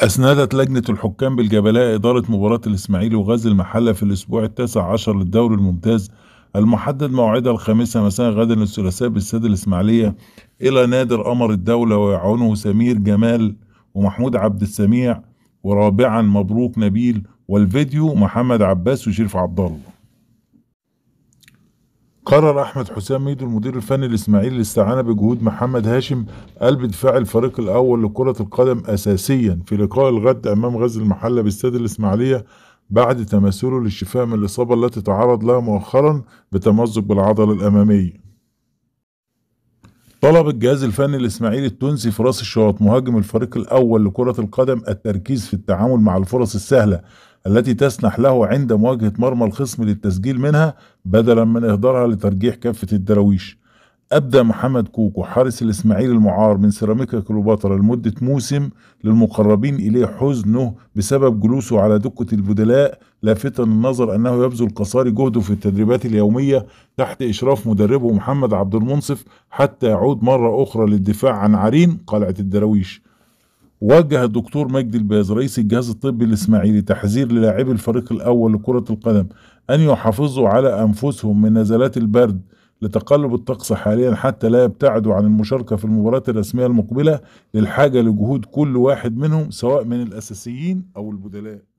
أسندت لجنة الحكام بالجبلاء إدارة مباراة الإسماعيلي وغاز المحلة في الأسبوع التاسع عشر للدوري الممتاز المحدد موعدها الخامسة مساء غدا الثلاثاء بالسادة الإسماعيلية إلى نادر قمر الدولة ويعونه سمير جمال ومحمود عبد السميع ورابعا مبروك نبيل والفيديو محمد عباس وشريف عبد الله قرر أحمد حسام ميدو المدير الفني الإسماعيلي الاستعانة بجهود محمد هاشم قلب دفاع الفريق الأول لكرة القدم أساسيا في لقاء الغد أمام غزل المحلة باستاد الإسماعيلية بعد تماثله للشفاء من الإصابة التي تعرض لها مؤخرا بتمزق بالعضلة الأمامية طلب الجهاز الفني الإسماعيلي التونسي فراس الشوط مهاجم الفريق الأول لكرة القدم التركيز في التعامل مع الفرص السهلة التي تسنح له عند مواجهة مرمى الخصم للتسجيل منها بدلا من إهدارها لترجيح كافة الدراويش أبدى محمد كوكو حارس الإسماعيلي المعار من سيراميكا كليوباترا لمدة موسم للمقربين إليه حزنه بسبب جلوسه على دكة البدلاء لافتا النظر أنه يبذل قصارى جهده في التدريبات اليومية تحت إشراف مدربه محمد عبد المنصف حتى يعود مرة أخرى للدفاع عن عرين قلعة الدراويش وجه الدكتور مجدي الباز رئيس الجهاز الطبي الإسماعيلي تحذير للاعبي الفريق الأول لكرة القدم أن يحافظوا على أنفسهم من نزلات البرد لتقلب الطقس حاليا حتى لا يبتعدوا عن المشاركة في المباراه الرسمية المقبلة للحاجة لجهود كل واحد منهم سواء من الأساسيين أو البدلاء